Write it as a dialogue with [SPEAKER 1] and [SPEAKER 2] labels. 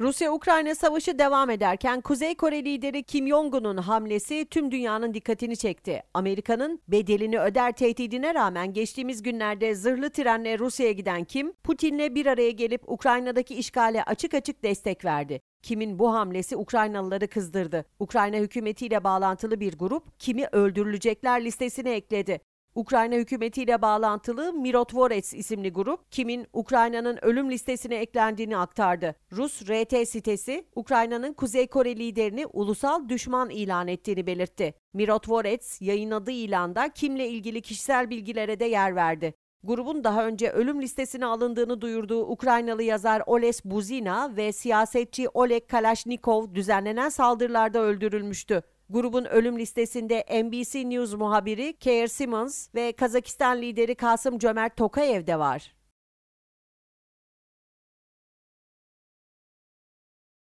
[SPEAKER 1] Rusya-Ukrayna savaşı devam ederken Kuzey Kore lideri Kim Jong-un'un hamlesi tüm dünyanın dikkatini çekti. Amerika'nın bedelini öder tehdidine rağmen geçtiğimiz günlerde zırhlı trenle Rusya'ya giden Kim, Putin'le bir araya gelip Ukrayna'daki işgale açık açık destek verdi. Kim'in bu hamlesi Ukraynalıları kızdırdı. Ukrayna hükümetiyle bağlantılı bir grup Kim'i öldürülecekler listesine ekledi. Ukrayna hükümetiyle bağlantılı Mirotvorets isimli grup kimin Ukrayna'nın ölüm listesine eklendiğini aktardı. Rus RT sitesi Ukrayna'nın Kuzey Kore liderini ulusal düşman ilan ettiğini belirtti. Mirotvorets yayınladığı ilanda kimle ilgili kişisel bilgilere de yer verdi. Grubun daha önce ölüm listesine alındığını duyurduğu Ukraynalı yazar Oles Buzina ve siyasetçi Oleg Kalashnikov düzenlenen saldırılarda öldürülmüştü. Grubun ölüm listesinde NBC News muhabiri Keir Simmons ve Kazakistan lideri Kasım Cömert Tokayev de var.